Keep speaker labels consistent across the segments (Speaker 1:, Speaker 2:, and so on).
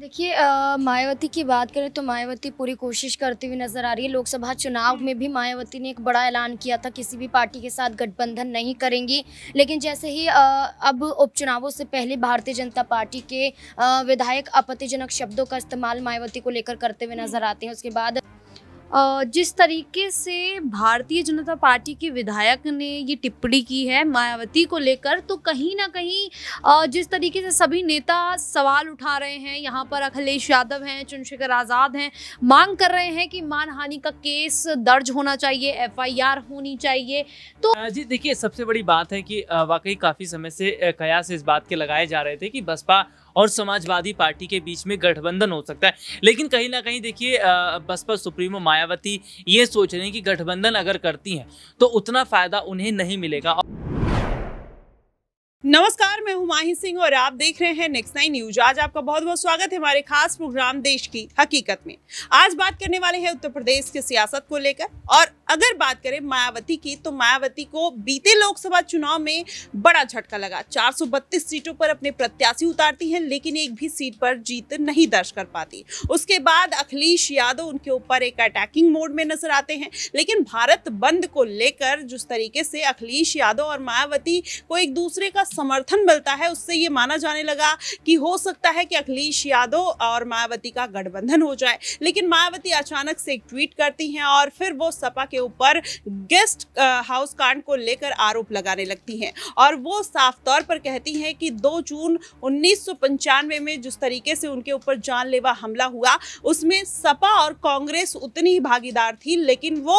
Speaker 1: देखिए मायावती की बात करें तो मायावती पूरी कोशिश करती हुई नज़र आ रही है लोकसभा चुनाव में भी मायावती ने एक बड़ा ऐलान किया था किसी भी पार्टी के साथ गठबंधन नहीं करेंगी लेकिन जैसे ही आ, अब उपचुनावों से पहले भारतीय जनता पार्टी के आ, विधायक आपत्तिजनक शब्दों का इस्तेमाल मायावती को लेकर करते हुए नज़र आते हैं उसके बाद जिस
Speaker 2: तरीके से भारतीय जनता पार्टी के विधायक ने ये टिप्पणी की है मायावती को लेकर तो कहीं ना कहीं जिस तरीके से सभी नेता सवाल उठा रहे हैं यहाँ पर अखिलेश यादव हैं चंद्रशेखर आज़ाद हैं मांग कर रहे हैं कि मानहानि का केस दर्ज होना चाहिए एफआईआर होनी चाहिए
Speaker 3: तो जी देखिए सबसे बड़ी बात है कि वाकई काफ़ी समय से कयास इस बात के लगाए जा रहे थे कि बसपा और समाजवादी पार्टी के बीच में गठबंधन हो सकता है लेकिन कहीं ना कहीं देखिए बसपा सुप्रीमो मायावती ये सोच रहे हैं कि गठबंधन अगर करती हैं तो उतना फ़ायदा उन्हें नहीं मिलेगा
Speaker 4: नमस्कार मैं हूं सिंह और आप देख रहे हैं नेक्स्ट नाइन न्यूज आज आपका बहुत बहुत स्वागत है हमारे खास प्रोग्राम देश की हकीकत में आज बात करने वाले हैं उत्तर प्रदेश की सियासत को लेकर और अगर बात करें मायावती की तो मायावती को बीते लोकसभा चुनाव में बड़ा झटका लगा 432 सीटों पर अपने प्रत्याशी उतारती हैं लेकिन एक भी सीट पर जीत नहीं दर्ज कर पाती उसके बाद अखिलेश यादव उनके ऊपर एक अटैकिंग मोड में नजर आते हैं लेकिन भारत बंद को लेकर जिस तरीके से अखिलेश यादव और मायावती को एक दूसरे का समर्थन मिलता है उससे ये माना जाने लगा कि हो सकता है कि अखिलेश यादव और मायावती का गठबंधन हो जाए लेकिन मायावती अचानक से एक ट्वीट करती हैं और फिर वो सपा के ऊपर गेस्ट हाउस कांड को लेकर आरोप लगाने लगती हैं और वो साफ तौर पर कहती हैं कि दो जून उन्नीस में जिस तरीके से उनके ऊपर जानलेवा हमला हुआ उसमें सपा और कांग्रेस उतनी ही भागीदार थी लेकिन वो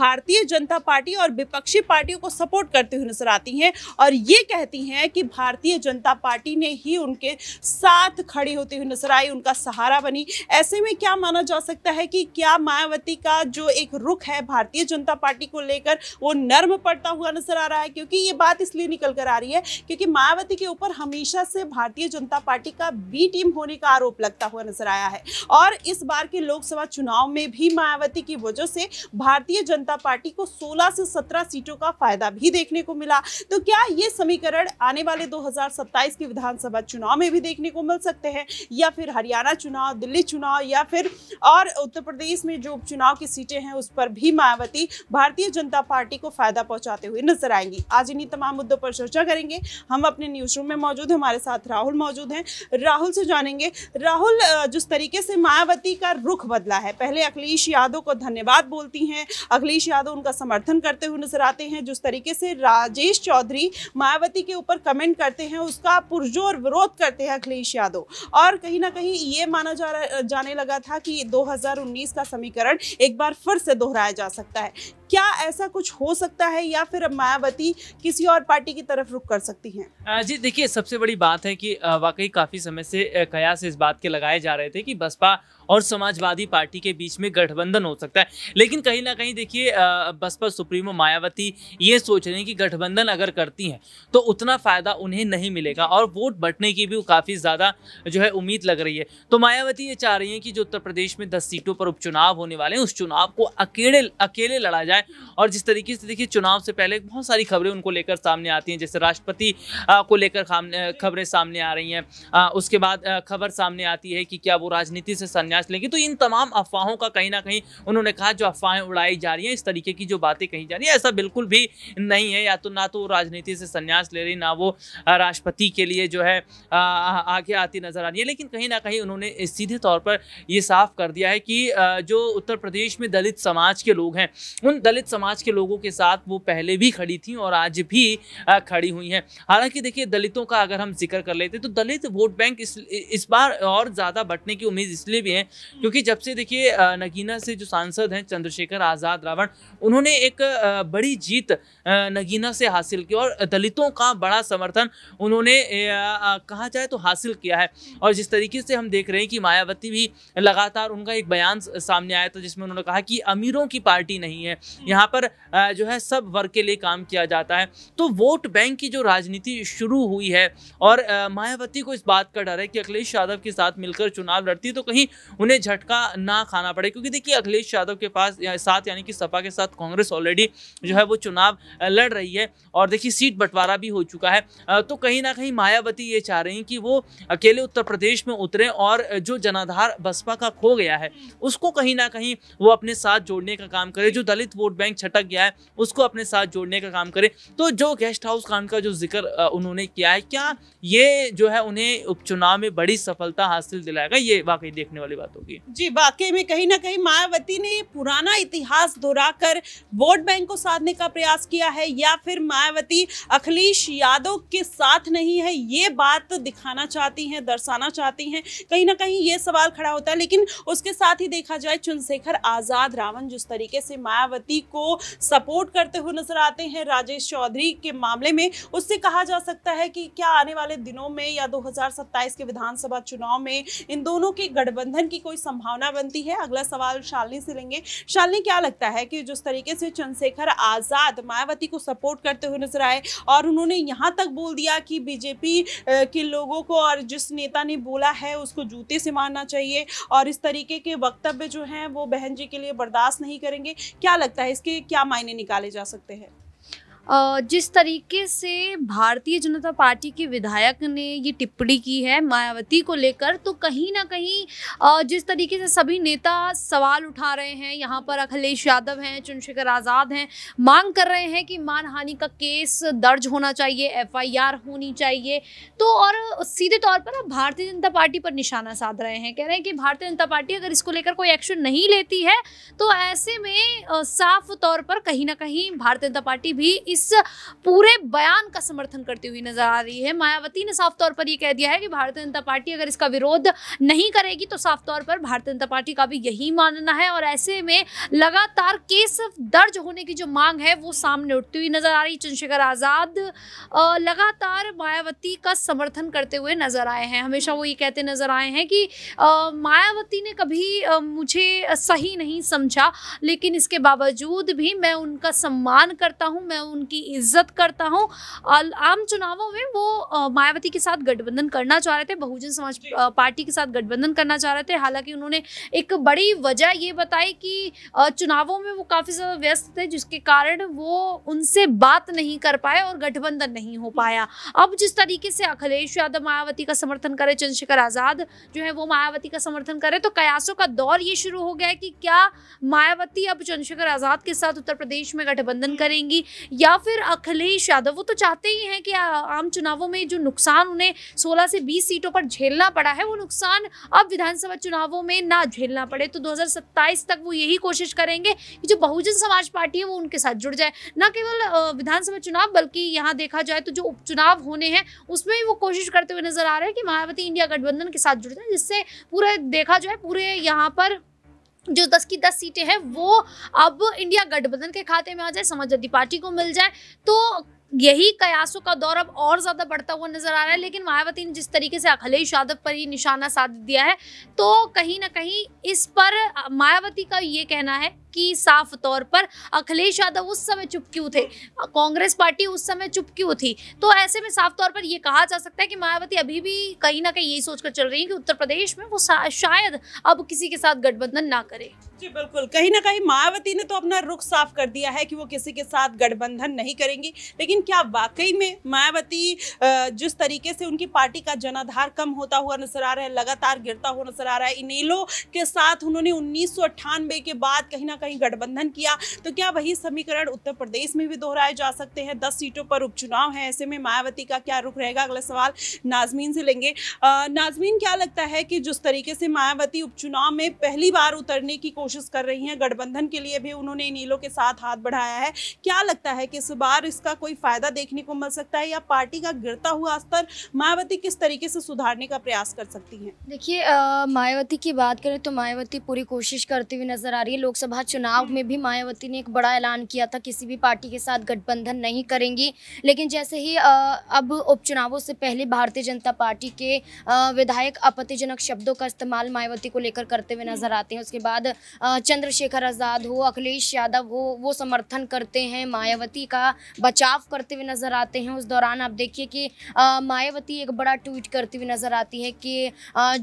Speaker 4: भारतीय जनता पार्टी और विपक्षी पार्टियों को सपोर्ट करते हुए नजर आती हैं और ये कहती हैं हैं कि भारतीय जनता पार्टी ने ही उनके साथ खड़ी होती हुई नजर आई उनका सहारा बनी ऐसे में क्या माना जा सकता है कि क्या मायावती का जो एक रुख है भारतीय जनता पार्टी को लेकर वो नर्म पड़ता हुआ नजर आ रहा है क्योंकि ये बात इसलिए निकल कर आ रही है क्योंकि मायावती के ऊपर हमेशा से भारतीय जनता पार्टी का बी टीम होने का आरोप लगता हुआ नजर आया है और इस बार के लोकसभा चुनाव में भी मायावती की वजह से भारतीय जनता पार्टी को सोलह से सत्रह सीटों का फायदा भी देखने को मिला तो क्या ये समीकरण आने वाले 2027 की विधानसभा चुनाव में भी देखने को मिल सकते हैं या फिर हरियाणा चुनाव दिल्ली चुनाव या फिर और उत्तर प्रदेश में जो उपचुनाव की सीटें हैं उस पर भी मायावती भारतीय जनता पार्टी को फायदा पहुंचाते हुए नजर आएंगी आज इन्हीं तमाम मुद्दों पर चर्चा करेंगे हम अपने न्यूज रूम में मौजूद हैं हमारे साथ राहुल मौजूद हैं राहुल से जानेंगे राहुल जिस तरीके से मायावती का रुख बदला है पहले अखिलेश यादव को धन्यवाद बोलती हैं अखिलेश यादव उनका समर्थन करते हुए नजर आते हैं जिस तरीके से राजेश चौधरी मायावती के ऊपर ऊपर कमेंट करते हैं उसका पुरजोर विरोध करते हैं अखिलेश यादव और कहीं ना कहीं ये माना जा जाने लगा था कि 2019 का समीकरण एक बार फिर से दोहराया जा सकता है क्या ऐसा कुछ हो सकता है या फिर मायावती किसी और पार्टी की तरफ रुख कर सकती
Speaker 3: हैं जी देखिए सबसे बड़ी बात है कि वाकई काफ़ी समय से कयास इस बात के लगाए जा रहे थे कि बसपा और समाजवादी पार्टी के बीच में गठबंधन हो सकता है लेकिन कहीं ना कहीं देखिए बसपा सुप्रीमो मायावती ये सोच रहे हैं कि गठबंधन अगर करती हैं तो उतना फ़ायदा उन्हें नहीं मिलेगा और वोट बटने की भी काफ़ी ज़्यादा जो है उम्मीद लग रही है तो मायावती ये चाह रही हैं कि जो उत्तर प्रदेश में दस सीटों पर उपचुनाव होने वाले हैं उस चुनाव को अकेले अकेले लड़ा जाए है और जिस तरीके से देखिए चुनाव से पहले बहुत सारी खबरें उनको लेकर सामने आती हैं जैसे राष्ट्रपति को लेकर खबरें सामने आ रही हैं उसके बाद खबर सामने आती है कि क्या वो राजनीति से संन्यास लेंगे तो इन तमाम अफवाहों का कहीं ना कहीं उन्होंने कहा जो अफवाहें उड़ाई जा रही हैं इस तरीके की जो बातें कही जा रही हैं ऐसा बिल्कुल भी नहीं है या तो ना तो राजनीति से संन्यास ले रही ना वो राष्ट्रपति के लिए जो है आगे आती नजर आ रही है लेकिन कहीं ना कहीं उन्होंने सीधे तौर पर ये साफ कर दिया है कि जो उत्तर प्रदेश में दलित समाज के लोग हैं उन दलित समाज के लोगों के साथ वो पहले भी खड़ी थी और आज भी खड़ी हुई हैं हालांकि देखिए दलितों का अगर हम जिक्र कर लेते तो दलित वोट बैंक इस इस बार और ज़्यादा बटने की उम्मीद इसलिए भी है क्योंकि जब से देखिए नगीना से जो सांसद हैं चंद्रशेखर आज़ाद रावण उन्होंने एक बड़ी जीत नगीना से हासिल की और दलितों का बड़ा समर्थन उन्होंने कहा जाए तो हासिल किया है और जिस तरीके से हम देख रहे हैं कि मायावती भी लगातार उनका एक बयान सामने आया था जिसमें उन्होंने कहा कि अमीरों की पार्टी नहीं है यहाँ पर जो है सब वर्ग के लिए काम किया जाता है तो वोट बैंक की जो राजनीति शुरू हुई है और मायावती को इस बात का डर है कि अखिलेश यादव के साथ मिलकर चुनाव लड़ती तो कहीं उन्हें झटका ना खाना पड़े क्योंकि देखिए अखिलेश यादव के पास साथ यानी कि सपा के साथ कांग्रेस ऑलरेडी जो है वो चुनाव लड़ रही है और देखिए सीट बंटवारा भी हो चुका है तो कहीं ना कहीं मायावती ये चाह रही कि वो अकेले उत्तर प्रदेश में उतरे और जो जनाधार बसपा का खो गया है उसको कहीं ना कहीं वो अपने साथ जोड़ने का काम करे जो दलित वोट वोट बैंक छटक गया है उसको अपने साथ जोड़ने का काम करें तो जो गेस्ट हाउस खान का जो जिक्र उन्होंने किया है क्या ये जो है उन्हें उपचुनाव में बड़ी सफलता हासिल दिलाएगा ये वाकई देखने वाली बात होगी
Speaker 4: जी वाकई में कहीं ना कहीं मायावती ने पुराना इतिहास दोहराकर वोट बैंक को साधने का प्रयास किया है या फिर मायावती अखिलेश यादव के साथ नहीं है ये बात दिखाना चाहती हैं दर्शाना चाहती हैं कहीं ना कहीं ये सवाल खड़ा होता है लेकिन उसके साथ ही देखा जाए चंद्रशेखर आज़ाद रावण जिस तरीके से मायावती व्यक्ति को सपोर्ट करते हुए नजर आते हैं राजेश चौधरी के मामले में उससे कहा जा सकता है कि क्या आने वाले दिनों में या दो के विधानसभा चुनाव में इन दोनों के गठबंधन की कोई संभावना बनती है अगला सवाल शालिनी से लेंगे शालिनी क्या लगता है कि जिस तरीके से चंद्रशेखर आजाद मायावती को सपोर्ट करते हुए नजर आए और उन्होंने यहां तक बोल दिया कि बीजेपी के लोगों को और जिस नेता ने बोला है उसको जूते से मारना चाहिए और इस तरीके के वक्तव्य जो हैं वो बहन जी के लिए बर्दाश्त नहीं करेंगे क्या लगता लगता है इसके क्या मायने निकाले जा सकते हैं
Speaker 2: जिस तरीके से भारतीय जनता पार्टी के विधायक ने ये टिप्पणी की है मायावती को लेकर तो कहीं ना कहीं जिस तरीके से सभी नेता सवाल उठा रहे हैं यहाँ पर अखिलेश यादव हैं चंद्रशेखर आज़ाद हैं मांग कर रहे हैं कि मानहानि का केस दर्ज होना चाहिए एफआईआर होनी चाहिए तो और सीधे तौर पर आप भारतीय जनता पार्टी पर निशाना साध रहे हैं कह रहे हैं कि भारतीय जनता पार्टी अगर इसको लेकर कोई एक्शन नहीं लेती है तो ऐसे में साफ तौर पर कहीं ना कहीं भारतीय जनता पार्टी भी इस पूरे बयान का समर्थन करती हुई नजर आ रही है मायावती ने साफ तौर पर यह कह दिया है कि भारतीय जनता पार्टी अगर इसका विरोध नहीं करेगी तो साफ तौर पर भारतीय जनता पार्टी का भी यही मानना है और ऐसे में लगातार केस दर्ज होने की जो मांग है वो सामने उठती हुई नजर आ रही चंद्रशेखर आजाद लगातार मायावती का समर्थन करते हुए नजर आए हैं हमेशा वो ये कहते नजर आए हैं कि मायावती ने कभी मुझे सही नहीं समझा लेकिन इसके बावजूद भी मैं उनका सम्मान करता हूँ मैं उन उनकी इज्जत करता हूँ आम चुनावों में वो मायावती के साथ गठबंधन करना चाह रहे थे बहुजन समाज पार्टी के साथ गठबंधन करना चाह रहे थे हालांकि उन्होंने एक बड़ी वजह ये बताई कि चुनावों में वो काफ़ी ज़्यादा व्यस्त थे जिसके कारण वो उनसे बात नहीं कर पाए और गठबंधन नहीं हो पाया अब जिस तरीके से अखिलेश यादव मायावती का समर्थन करे चंद्रशेखर आज़ाद जो है वो मायावती का समर्थन करे तो कयासों का दौर ये शुरू हो गया है कि क्या मायावती अब चंद्रशेखर आज़ाद के साथ उत्तर प्रदेश में गठबंधन करेंगी या या फिर अखिलेश यादव वो तो चाहते ही हैं कि आम चुनावों में जो नुकसान उन्हें 16 से 20 सीटों पर झेलना पड़ा है वो नुकसान अब विधानसभा चुनावों में ना झेलना पड़े तो 2027 तक वो यही कोशिश करेंगे कि जो बहुजन समाज पार्टी है वो उनके साथ जुड़ जाए न केवल विधानसभा चुनाव बल्कि यहाँ देखा जाए तो जो उपचुनाव होने हैं उसमें भी वो कोशिश करते हुए नजर आ रहे हैं कि मायावती इंडिया गठबंधन के साथ जुड़ जाए जिससे पूरे देखा जाए पूरे यहाँ पर जो दस की दस सीटें हैं वो अब इंडिया गठबंधन के खाते में आ जाए समाजवादी पार्टी को मिल जाए तो यही कयासों का दौर अब और ज़्यादा बढ़ता हुआ नज़र आ रहा है लेकिन मायावती ने जिस तरीके से अखिलेश यादव पर ही निशाना साध दिया है तो कहीं ना कहीं इस पर मायावती का ये कहना है कि साफ तौर पर अखिलेश यादव उस समय चुप क्यों थे कांग्रेस पार्टी उस समय चुप क्यों थी तो ऐसे में साफ तौर पर यह कहा जा सकता है कि मायावती अभी भी कहीं ना कहीं यही सोचकर चल रही है कि उत्तर प्रदेश में वो
Speaker 4: शायद अब किसी के साथ गठबंधन ना करे जी बिल्कुल कहीं ना कहीं मायावती ने तो अपना रुख साफ कर दिया है कि वो किसी के साथ गठबंधन नहीं करेंगी लेकिन क्या वाकई में मायावती जिस तरीके से उनकी पार्टी का जनाधार कम होता हुआ नजर आ रहा है लगातार गिरता हुआ नजर आ रहा है इनेलो के साथ उन्होंने उन्नीस के बाद कहीं ना कहीं गठबंधन किया तो क्या वही समीकरण उत्तर प्रदेश में भी दोहराए जा सकते हैं दस सीटों पर उपचुनाव है ऐसे में मायावती का क्या रुख रहेगा अगला सवाल नाजमीन से लेंगे नाजमीन क्या लगता है कि जिस तरीके से मायावती उपचुनाव में पहली बार उतरने की कोशिश कोशिश कर रही हैं गठबंधन के लिए भी उन्होंने इनीलो के साथ हाथ बढ़ाया है क्या लगता है कि इस बार इसका कोई फायदा देखने को मिल सकता है या पार्टी का गिरता हुआ स्तर मायावती किस तरीके से सुधारने का प्रयास कर सकती हैं देखिए
Speaker 1: मायावती की बात करें तो मायावती पूरी कोशिश करती हुई नजर आ रही है लोकसभा चुनाव में भी मायावती ने एक बड़ा ऐलान किया था किसी भी पार्टी के साथ गठबंधन नहीं करेंगी लेकिन जैसे ही आ, अब उपचुनावों से पहले भारतीय जनता पार्टी के आ, विधायक आपत्तिजनक शब्दों का इस्तेमाल मायावती को लेकर करते हुए हम्म। नजर आते हैं उसके बाद चंद्रशेखर आज़ाद हो अखिलेश यादव हो वो समर्थन करते हैं मायावती का बचाव करते हुए नज़र आते हैं उस दौरान आप देखिए कि मायावती एक बड़ा ट्वीट करती हुई नज़र आती है कि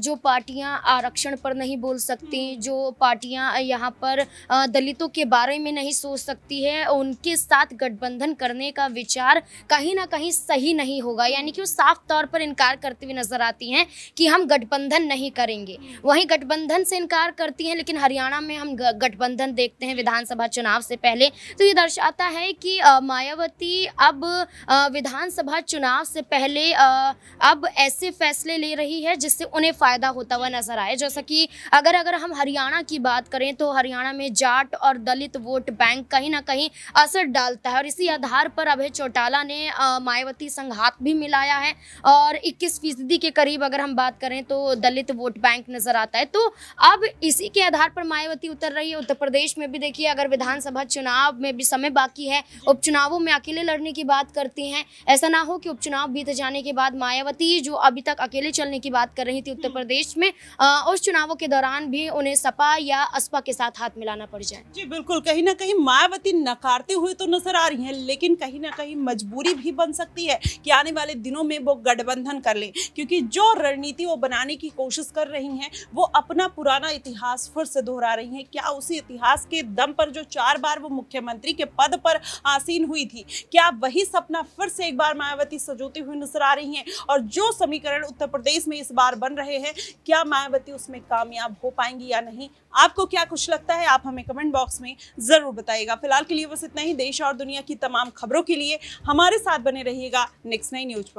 Speaker 1: जो पार्टियाँ आरक्षण पर नहीं बोल सकती जो पार्टियाँ यहाँ पर दलितों के बारे में नहीं सोच सकती है उनके साथ गठबंधन करने का विचार कहीं ना कहीं सही नहीं होगा यानी कि वो साफ तौर पर इनकार करते हुए नजर आती हैं कि हम गठबंधन नहीं करेंगे वहीं गठबंधन से इनकार करती हैं लेकिन हरियाणा में में हम गठबंधन देखते हैं विधानसभा चुनाव से पहले तो ये दर्शाता है कि मायावती अब विधानसभा चुनाव से पहले अब ऐसे फैसले ले रही है जिससे उन्हें फ़ायदा होता हुआ नजर आए जैसा कि अगर अगर हम हरियाणा की बात करें तो हरियाणा में जाट और दलित वोट बैंक कहीं ना कहीं असर डालता है और इसी आधार पर अभय चौटाला ने मायावती संघ हाथ भी मिलाया है और इक्कीस फीसदी के करीब अगर हम बात करें तो दलित वोट बैंक नजर आता है तो अब इसी के आधार पर माया मायावती उतर रही है उत्तर प्रदेश में भी देखिए अगर विधानसभा चुनाव में भी समय बाकी है उपचुनावों में अकेले लड़ने की बात करती हैं ऐसा ना हो कि उपचुनाव बीत जाने के बाद मायावती जो अभी तक अकेले चलने की बात कर रही थी उत्तर प्रदेश में उस
Speaker 4: चुनावों के दौरान भी उन्हें सपा या असपा के साथ हाथ मिलाना पड़ जाए जी बिल्कुल कहीं ना कहीं मायावती नकारते हुए तो नजर आ रही है लेकिन कहीं ना कहीं मजबूरी भी बन सकती है कि आने वाले दिनों में वो गठबंधन कर ले क्योंकि जो रणनीति वो बनाने की कोशिश कर रही है वो अपना पुराना इतिहास फिर से दोहरा रही हैं क्या उसी इतिहास के दम पर जो चार बार वो मुख्यमंत्री के पद पर आसीन हुई थी क्या वही सपना फिर से एक बार मायावती सजोती हुई नजर आ रही हैं और जो समीकरण उत्तर प्रदेश में इस बार बन रहे हैं क्या मायावती उसमें कामयाब हो पाएंगी या नहीं आपको क्या कुछ लगता है आप हमें कमेंट बॉक्स में ज़रूर बताइएगा फिलहाल के लिए बस इतना ही देश और दुनिया की तमाम खबरों के लिए हमारे साथ बने रहिएगा नेक्स्ट नई न्यूज पर